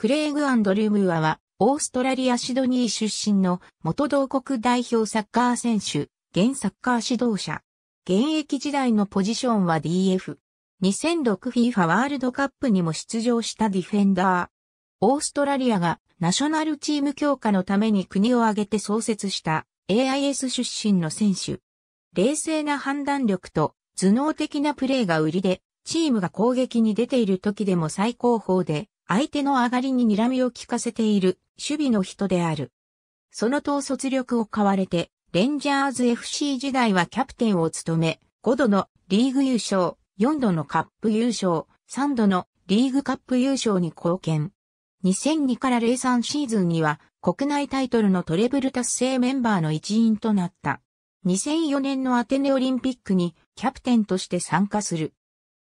クレイグ・アンド・ルムアは、オーストラリア・シドニー出身の元同国代表サッカー選手、現サッカー指導者。現役時代のポジションは DF。2006FIFA ワールドカップにも出場したディフェンダー。オーストラリアがナショナルチーム強化のために国を挙げて創設した AIS 出身の選手。冷静な判断力と頭脳的なプレーが売りで、チームが攻撃に出ている時でも最高峰で相手の上がりに睨みを効かせている守備の人である。その統率力を買われて、レンジャーズ FC 時代はキャプテンを務め、5度のリーグ優勝、4度のカップ優勝、3度のリーグカップ優勝に貢献。2002から03シーズンには国内タイトルのトレブル達成メンバーの一員となった。2004年のアテネオリンピックにキャプテンとして参加する。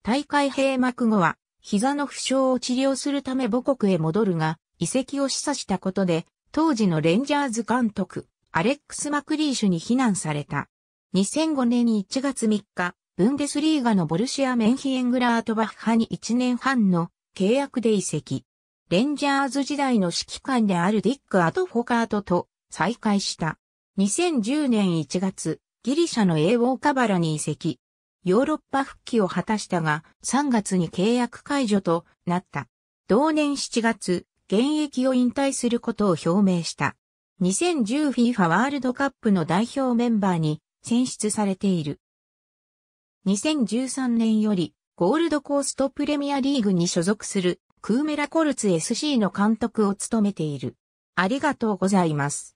大会閉幕後は膝の負傷を治療するため母国へ戻るが、遺跡を示唆したことで、当時のレンジャーズ監督、アレックス・マクリーシュに非難された。2005年1月3日、ブンデスリーガのボルシア・メンヒエングラートバッハに1年半の契約で移籍。レンジャーズ時代の指揮官であるディック・アト・フォカートと再会した。2010年1月、ギリシャの英王カバラに移籍。ヨーロッパ復帰を果たしたが、3月に契約解除となった。同年7月、現役を引退することを表明した。2010FIFA ワールドカップの代表メンバーに選出されている。2013年よりゴールドコーストプレミアリーグに所属するクーメラコルツ SC の監督を務めている。ありがとうございます。